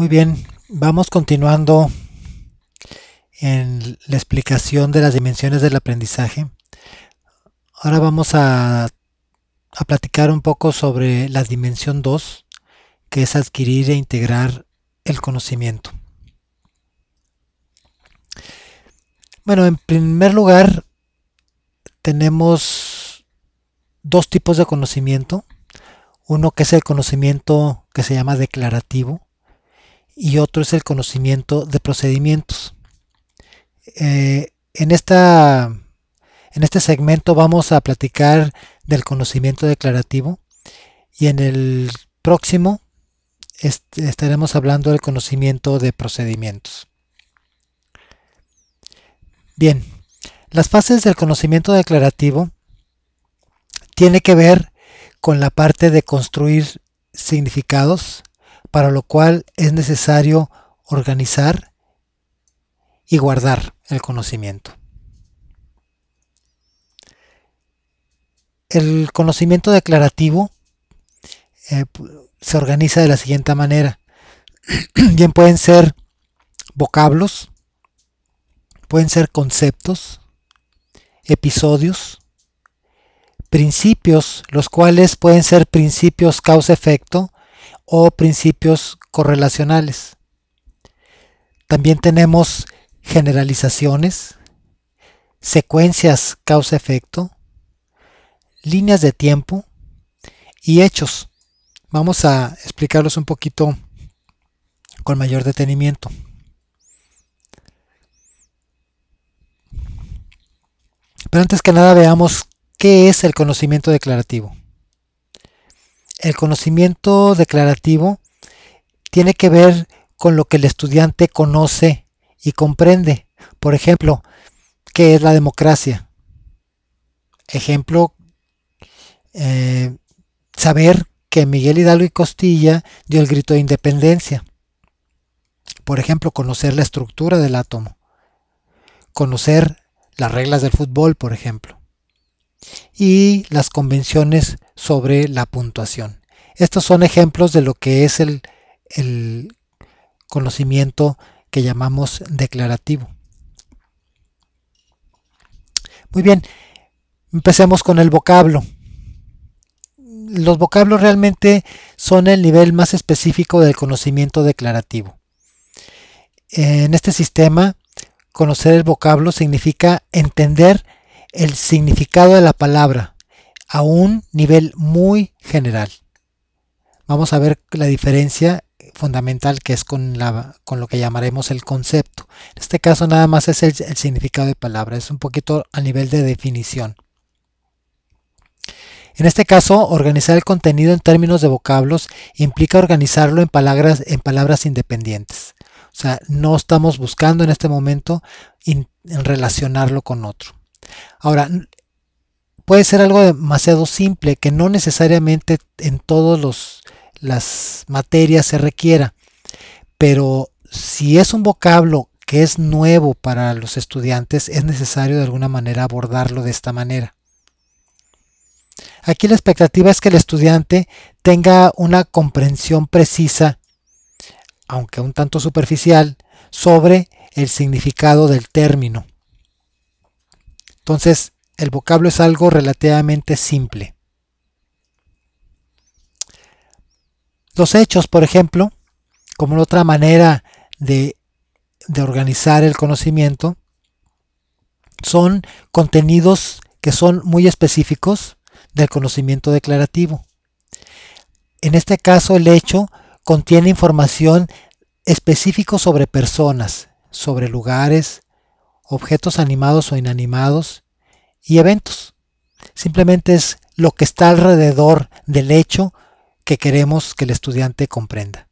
Muy bien, vamos continuando en la explicación de las dimensiones del aprendizaje. Ahora vamos a, a platicar un poco sobre la dimensión 2, que es adquirir e integrar el conocimiento. Bueno, en primer lugar, tenemos dos tipos de conocimiento. Uno que es el conocimiento que se llama declarativo, y otro es el conocimiento de procedimientos. Eh, en, esta, en este segmento vamos a platicar del conocimiento declarativo y en el próximo estaremos hablando del conocimiento de procedimientos. Bien, las fases del conocimiento declarativo tiene que ver con la parte de construir significados, para lo cual es necesario organizar y guardar el conocimiento. El conocimiento declarativo eh, se organiza de la siguiente manera. Bien pueden ser vocablos, pueden ser conceptos, episodios, principios, los cuales pueden ser principios causa-efecto, o principios correlacionales. También tenemos generalizaciones, secuencias causa-efecto, líneas de tiempo y hechos. Vamos a explicarlos un poquito con mayor detenimiento. Pero antes que nada veamos qué es el conocimiento declarativo el conocimiento declarativo tiene que ver con lo que el estudiante conoce y comprende. Por ejemplo, ¿qué es la democracia? Ejemplo, eh, saber que Miguel Hidalgo y Costilla dio el grito de independencia. Por ejemplo, conocer la estructura del átomo. Conocer las reglas del fútbol, por ejemplo y las convenciones sobre la puntuación. Estos son ejemplos de lo que es el, conocimiento que llamamos declarativo. Muy bien, empecemos con el vocablo. Los vocablos realmente son el nivel más específico del conocimiento declarativo. En este sistema, conocer el vocablo significa entender el significado de la palabra a un nivel muy general. Vamos a ver la diferencia fundamental que es con, con lo que llamaremos el concepto. En este caso nada más es el, significado de palabra, es un poquito a nivel de definición. En este caso, organizar el contenido en términos de vocablos implica organizarlo en palabras, en palabras independientes. O sea, no estamos buscando en este momento relacionarlo con otro. Ahora, puede ser algo demasiado simple que no necesariamente en todas las materias se requiera, pero si es un vocablo que es nuevo para los estudiantes, es necesario de alguna manera abordarlo de esta manera. Aquí la expectativa es que el estudiante tenga una comprensión precisa, aunque un tanto superficial, sobre el significado del término. Entonces, el vocablo es algo relativamente simple. Los hechos, por ejemplo, como otra manera de, de organizar el conocimiento, son contenidos que son muy específicos del conocimiento declarativo. En este caso, el hecho contiene información específica sobre personas, sobre lugares, objetos animados o inanimados y eventos. Simplemente es lo que está alrededor del hecho que queremos que el estudiante comprenda.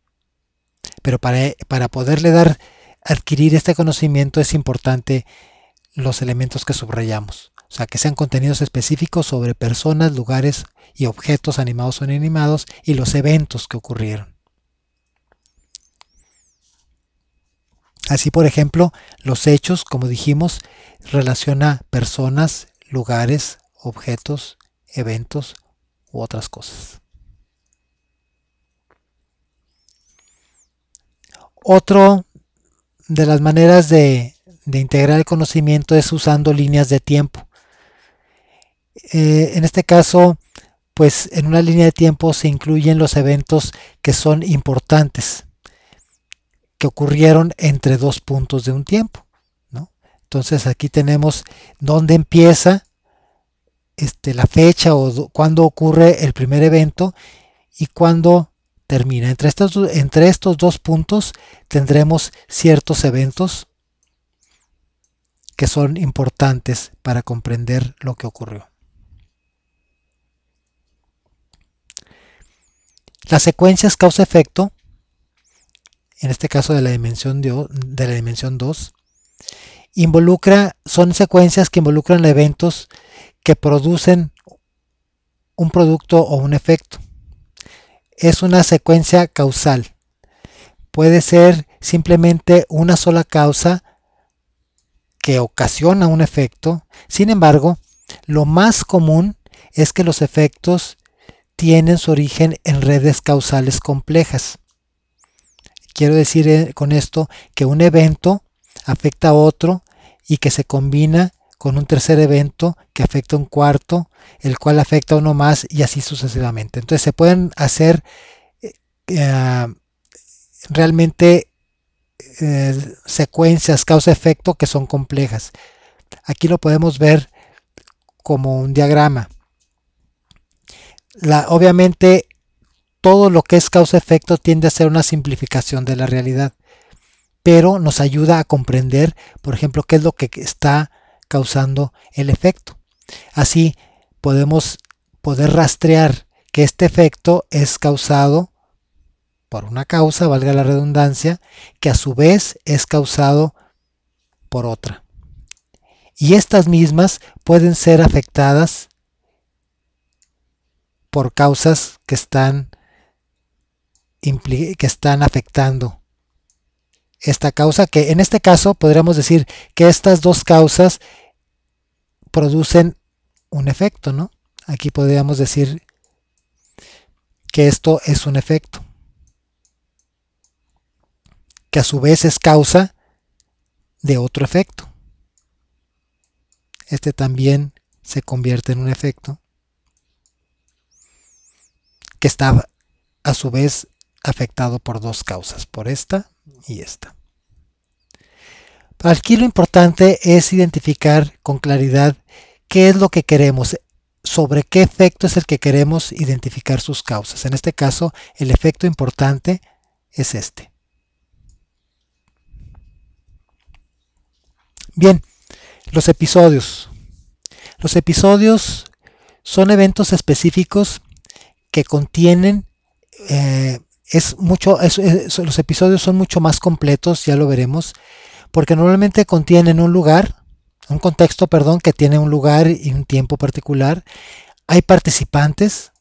Pero para, poderle dar, adquirir este conocimiento es importante los elementos que subrayamos. O sea, que sean contenidos específicos sobre personas, lugares y objetos animados o inanimados y los eventos que ocurrieron. Así, por ejemplo, los hechos, como dijimos, relaciona personas, lugares, objetos, eventos u otras cosas. Otro de las maneras de, integrar el conocimiento es usando líneas de tiempo. Eh, en este caso, pues en una línea de tiempo se incluyen los eventos que son importantes que ocurrieron entre dos puntos de un tiempo. Entonces aquí tenemos dónde empieza este, la fecha o cuándo ocurre el primer evento y cuándo termina. Entre estos, entre estos dos puntos tendremos ciertos eventos que son importantes para comprender lo que ocurrió. Las secuencias causa-efecto en este caso de la dimensión, la dimensión 2, involucra, son secuencias que involucran eventos que producen un producto o un efecto. Es una secuencia causal. Puede ser simplemente una sola causa que ocasiona un efecto. Sin embargo, lo más común es que los efectos tienen su origen en redes causales complejas. Quiero decir eh, con esto que un evento afecta a otro y que se combina con un tercer evento que afecta a un cuarto, el cual afecta a uno más y así sucesivamente. Entonces se pueden hacer eh, eh, realmente secuencias, causa-efecto que son complejas. Aquí lo podemos ver como un diagrama. La, obviamente todo lo que es causa-efecto tiende a ser una simplificación de la realidad, pero nos ayuda a comprender, por ejemplo, qué es lo que está causando el efecto. Así podemos poder rastrear que este efecto es causado por una causa, valga la redundancia, que a su vez es causado por otra. Y estas mismas pueden ser afectadas por causas que están que están afectando esta causa, que en este caso podríamos decir que estas dos causas producen un efecto, ¿no? Aquí podríamos decir que esto es un efecto, que a su vez es causa de otro efecto. Este también se convierte en un efecto que está a su vez afectado por dos causas, por esta y esta. aquí lo importante es identificar con claridad qué es lo que queremos, sobre qué efecto es el que queremos identificar sus causas. En este caso, el efecto importante es este. Bien, los episodios. Los episodios son eventos específicos que contienen eh, es mucho, los episodios son mucho más completos, ya lo veremos, porque normalmente contienen un lugar, un contexto, perdón, que tiene un lugar y un tiempo particular. Hay participantes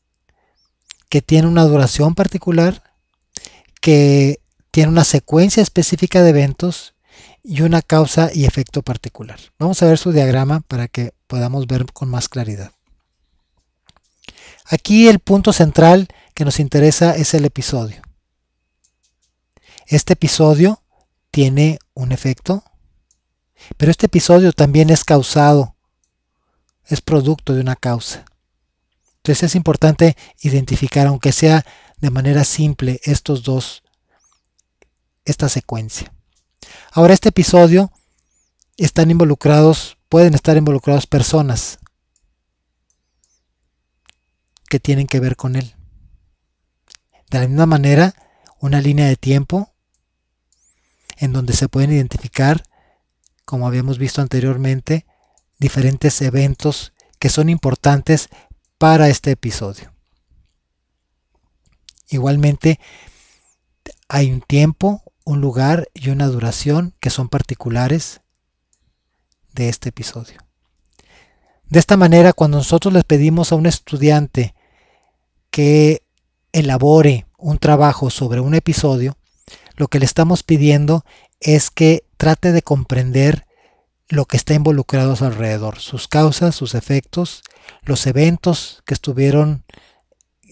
que tienen una duración particular, que tiene una secuencia específica de eventos y una causa y efecto particular. Vamos a ver su diagrama para que podamos ver con más claridad. Aquí el punto central que nos interesa es el episodio. Este episodio tiene un efecto, pero este episodio también es causado, es producto de una causa. Entonces es importante identificar, aunque sea de manera simple, estos dos, esta secuencia. Ahora, este episodio están involucrados, pueden estar involucrados personas que tienen que ver con él. De la misma manera, una línea de tiempo en donde se pueden identificar, como habíamos visto anteriormente, diferentes eventos que son importantes para este episodio. Igualmente, hay un tiempo, un lugar y una duración que son particulares de este episodio. De esta manera, cuando nosotros les pedimos a un estudiante que elabore un trabajo sobre un episodio, lo que le estamos pidiendo es que trate de comprender lo que está involucrado a su alrededor, sus causas, sus efectos, los eventos que estuvieron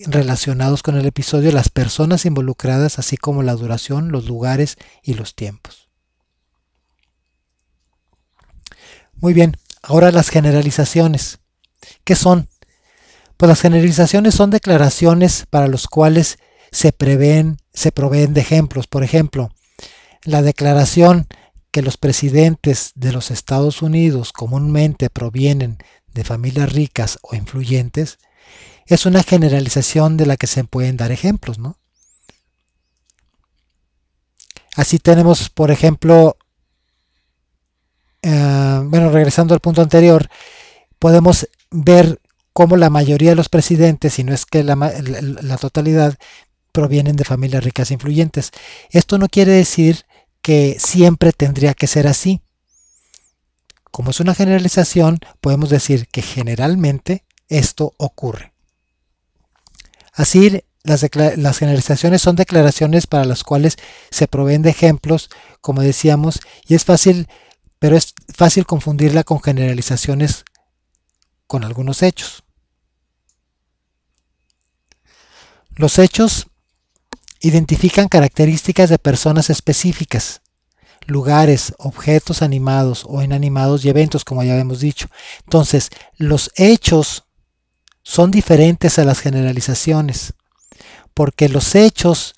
relacionados con el episodio, las personas involucradas, así como la duración, los lugares y los tiempos. Muy bien, ahora las generalizaciones. ¿Qué son? Pues las generalizaciones son declaraciones para las cuales se prevén, se proveen de ejemplos. Por ejemplo, la declaración que los presidentes de los Estados Unidos comúnmente provienen de familias ricas o influyentes es una generalización de la que se pueden dar ejemplos, ¿no? Así tenemos, por ejemplo, eh, bueno, regresando al punto anterior, podemos ver como la mayoría de los presidentes, si no es que la, totalidad, provienen de familias ricas e influyentes. Esto no quiere decir que siempre tendría que ser así. Como es una generalización, podemos decir que generalmente esto ocurre. Así, las, las, generalizaciones son declaraciones para las cuales se proveen de ejemplos, como decíamos, y es fácil, pero es fácil confundirla con generalizaciones con algunos hechos. Los hechos identifican características de personas específicas, lugares, objetos animados o inanimados y eventos, como ya hemos dicho. Entonces, los hechos son diferentes a las generalizaciones, porque los hechos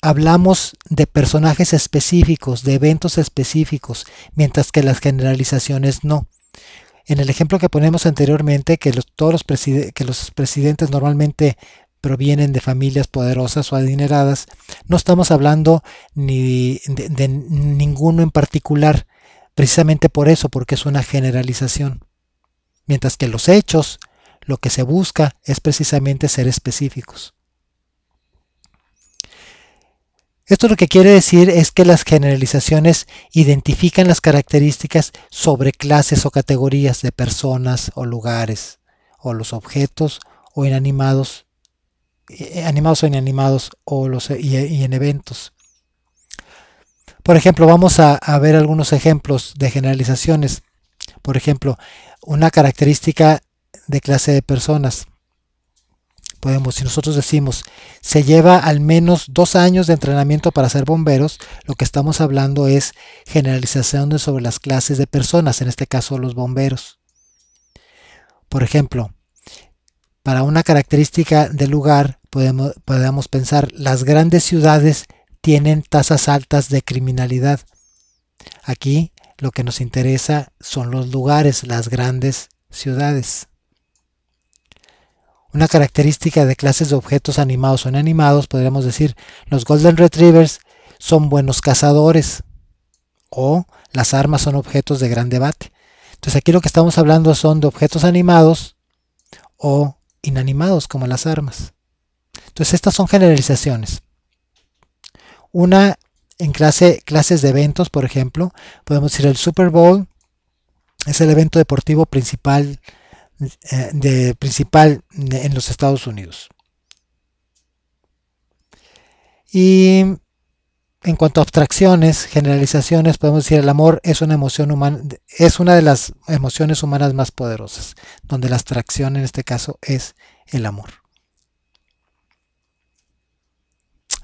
hablamos de personajes específicos, de eventos específicos, mientras que las generalizaciones no. En el ejemplo que ponemos anteriormente, que todos los, que los presidentes normalmente provienen de familias poderosas o adineradas. No estamos hablando ni de, de ninguno en particular, precisamente por eso, porque es una generalización. Mientras que los hechos, lo que se busca es precisamente ser específicos. Esto lo que quiere decir es que las generalizaciones identifican las características sobre clases o categorías de personas o lugares, o los objetos o inanimados eh, animados o inanimados o los, y, en eventos. Por ejemplo, vamos a, ver algunos ejemplos de generalizaciones. Por ejemplo, una característica de clase de personas. Podemos, si nosotros decimos, se lleva al menos dos años de entrenamiento para ser bomberos, lo que estamos hablando es generalización sobre las clases de personas, en este caso los bomberos. Por ejemplo, para una característica de lugar podemos, podemos pensar las grandes ciudades tienen tasas altas de criminalidad. Aquí lo que nos interesa son los lugares, las grandes ciudades. Una característica de clases de objetos animados o inanimados, podríamos decir, los Golden Retrievers son buenos cazadores o las armas son objetos de gran debate. Entonces aquí lo que estamos hablando son de objetos animados o inanimados como las armas. Entonces estas son generalizaciones. Una en clase, clases de eventos, por ejemplo, podemos decir el Super Bowl es el evento deportivo principal, eh, de, principal en los Estados Unidos. Y en cuanto a abstracciones, generalizaciones, podemos decir el amor es una emoción humana, es una de las emociones humanas más poderosas, donde la abstracción en este caso es el amor.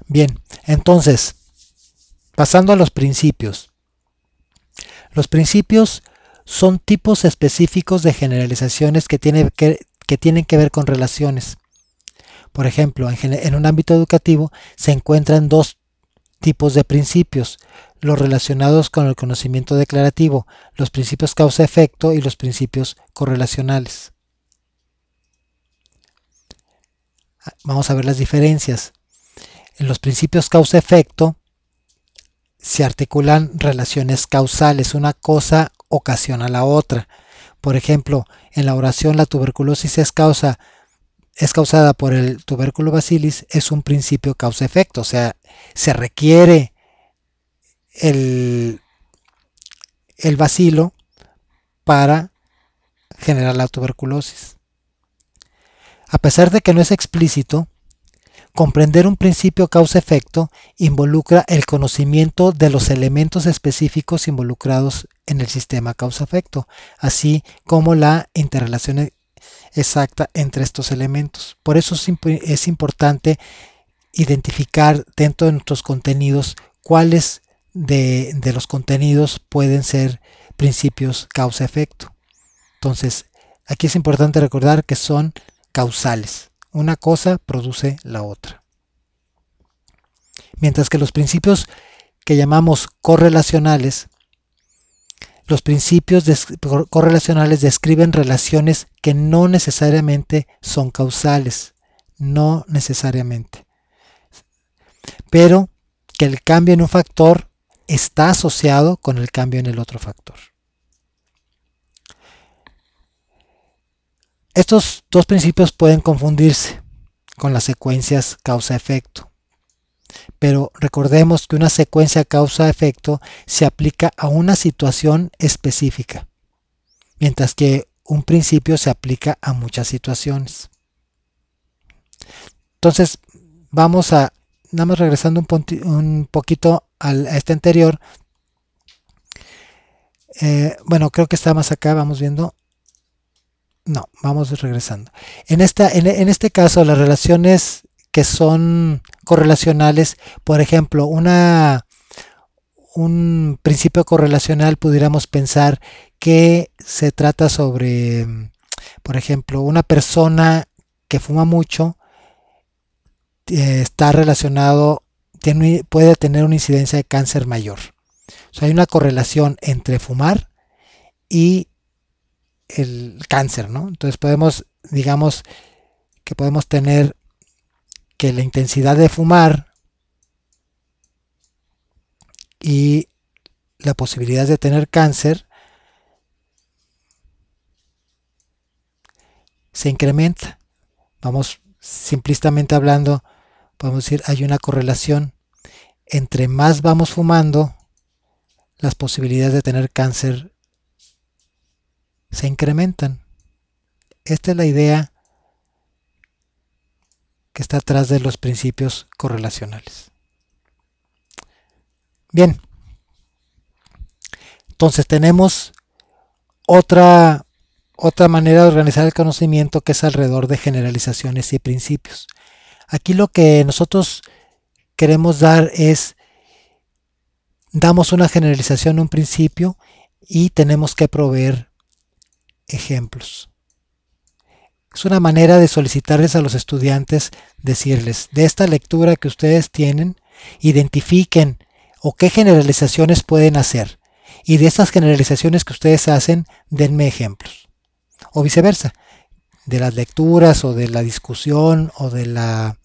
Bien, entonces, pasando a los principios. Los principios son tipos específicos de generalizaciones que, tiene que, tienen que ver con relaciones. Por ejemplo, en, en, un ámbito educativo se encuentran dos tipos de principios, los relacionados con el conocimiento declarativo, los principios causa-efecto y los principios correlacionales. Ah, vamos a ver las diferencias. En los principios causa-efecto se articulan relaciones causales, una cosa ocasiona la otra. Por ejemplo, en la oración la tuberculosis es causa es causada por el tubérculo bacilis es un principio causa-efecto, o sea, se requiere el, el bacilo para generar la tuberculosis. A pesar de que no es explícito, comprender un principio causa-efecto involucra el conocimiento de los elementos específicos involucrados en el sistema causa-efecto, así como la interrelación exacta entre estos elementos. Por eso es, importante identificar dentro de nuestros contenidos cuáles de los contenidos pueden ser principios causa-efecto. Entonces, aquí es importante recordar que son causales. Una cosa produce la otra. Mientras que los principios que llamamos correlacionales los principios correlacionales describen relaciones que no necesariamente son causales, no necesariamente, pero que el cambio en un factor está asociado con el cambio en el otro factor. Estos dos principios pueden confundirse con las secuencias causa-efecto. Pero recordemos que una secuencia causa-efecto se aplica a una situación específica, mientras que un principio se aplica a muchas situaciones. Entonces, vamos a, nada más regresando un, poquito a este anterior. Eh, bueno, creo que está más acá, vamos viendo. No, vamos regresando. En, esta, en, en este caso, las relaciones que son correlacionales. Por ejemplo, una, un principio correlacional pudiéramos pensar que se trata sobre, por ejemplo, una persona que fuma mucho eh, está relacionado, tiene, puede tener una incidencia de cáncer mayor. O hay una correlación entre fumar y el cáncer, ¿no? Entonces podemos, digamos, que podemos tener que la intensidad de fumar y la posibilidad de tener cáncer se incrementa. Vamos, simplistamente hablando, podemos decir, hay una correlación. Entre más vamos fumando, las posibilidades de tener cáncer se incrementan. Esta es la idea que está atrás de los principios correlacionales. Bien, entonces tenemos otra, otra manera de organizar el conocimiento que es alrededor de generalizaciones y principios. Aquí lo que nosotros queremos dar es, damos una generalización un principio y tenemos que proveer ejemplos. Es una manera de solicitarles a los estudiantes, decirles, de esta lectura que ustedes tienen, identifiquen o qué generalizaciones pueden hacer. Y de estas generalizaciones que ustedes hacen, denme ejemplos. O viceversa, de las lecturas o de la discusión o de la...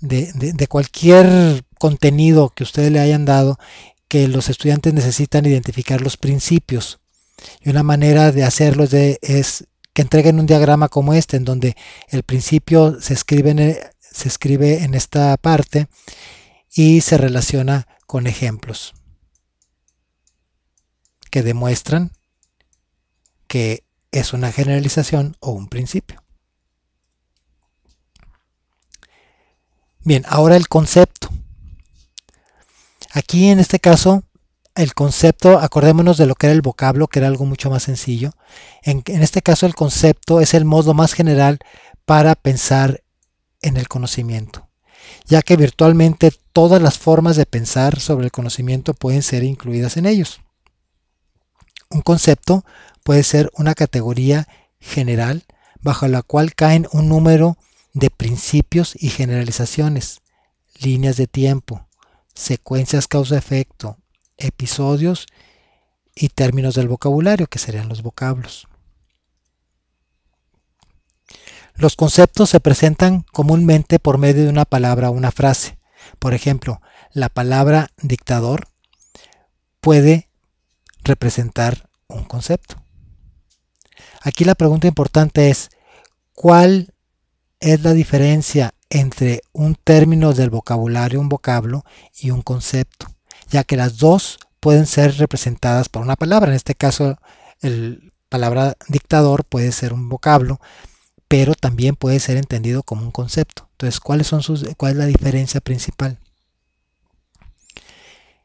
de, cualquier contenido que ustedes le hayan dado, que los estudiantes necesitan identificar los principios. Y una manera de hacerlo es que entreguen un diagrama como este, en donde el principio se escribe en, se escribe en esta parte y se relaciona con ejemplos que demuestran que es una generalización o un principio. Bien, ahora el concepto. Aquí en este caso el concepto, acordémonos de lo que era el vocablo, que era algo mucho más sencillo. En, este caso el concepto es el modo más general para pensar en el conocimiento, ya que virtualmente todas las formas de pensar sobre el conocimiento pueden ser incluidas en ellos. Un concepto puede ser una categoría general bajo la cual caen un número de principios y generalizaciones, líneas de tiempo, secuencias causa-efecto, episodios y términos del vocabulario, que serían los vocablos. Los conceptos se presentan comúnmente por medio de una palabra o una frase. Por ejemplo, la palabra dictador puede representar un concepto. Aquí la pregunta importante es, ¿cuál es la diferencia entre un término del vocabulario, un vocablo y un concepto? ya que las dos pueden ser representadas por una palabra. En este caso, la palabra dictador puede ser un vocablo, pero también puede ser entendido como un concepto. Entonces, son sus, ¿cuál es la diferencia principal?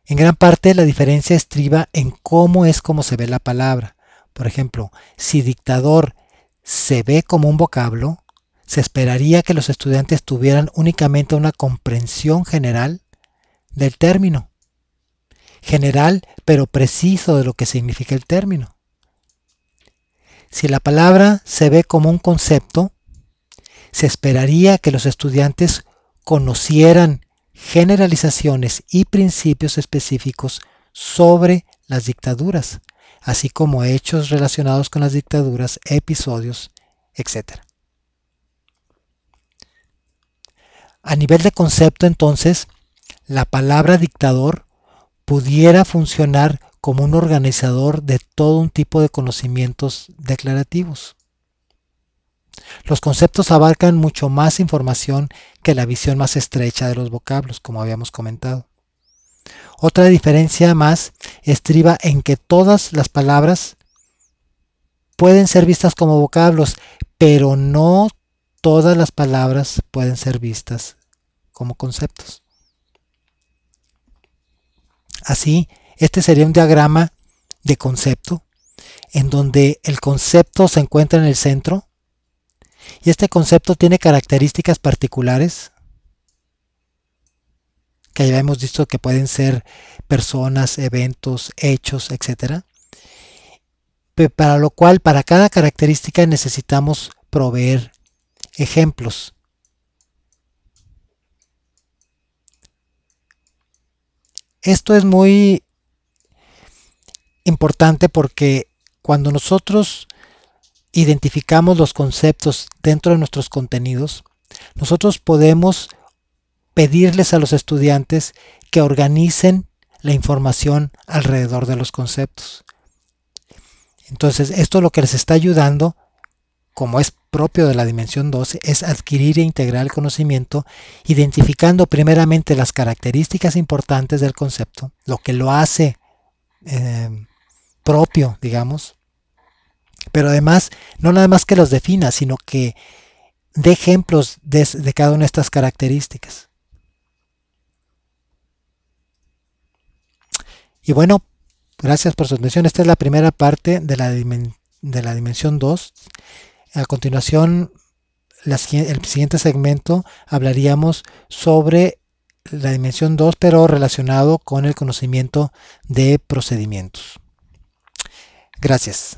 En gran parte la diferencia estriba en cómo es como se ve la palabra. Por ejemplo, si dictador se ve como un vocablo, se esperaría que los estudiantes tuvieran únicamente una comprensión general del término general pero preciso de lo que significa el término. Si la palabra se ve como un concepto, se esperaría que los estudiantes conocieran generalizaciones y principios específicos sobre las dictaduras, así como hechos relacionados con las dictaduras, episodios, etc. A nivel de concepto, entonces, la palabra dictador pudiera funcionar como un organizador de todo un tipo de conocimientos declarativos. Los conceptos abarcan mucho más información que la visión más estrecha de los vocablos, como habíamos comentado. Otra diferencia más estriba en que todas las palabras pueden ser vistas como vocablos, pero no todas las palabras pueden ser vistas como conceptos. Así, este sería un diagrama de concepto, en donde el concepto se encuentra en el centro, y este concepto tiene características particulares, que ya hemos visto que pueden ser personas, eventos, hechos, etc. Para lo cual, para cada característica necesitamos proveer ejemplos. Esto es muy importante porque cuando nosotros identificamos los conceptos dentro de nuestros contenidos, nosotros podemos pedirles a los estudiantes que organicen la información alrededor de los conceptos. Entonces, esto es lo que les está ayudando como es propio de la dimensión 12, es adquirir e integrar el conocimiento, identificando primeramente las características importantes del concepto, lo que lo hace eh, propio, digamos, pero además, no nada más que los defina, sino que dé ejemplos de, cada una de estas características. Y bueno, gracias por su atención. Esta es la primera parte de la, de la dimensión 2. A continuación, el siguiente segmento hablaríamos sobre la dimensión 2, pero relacionado con el conocimiento de procedimientos. Gracias.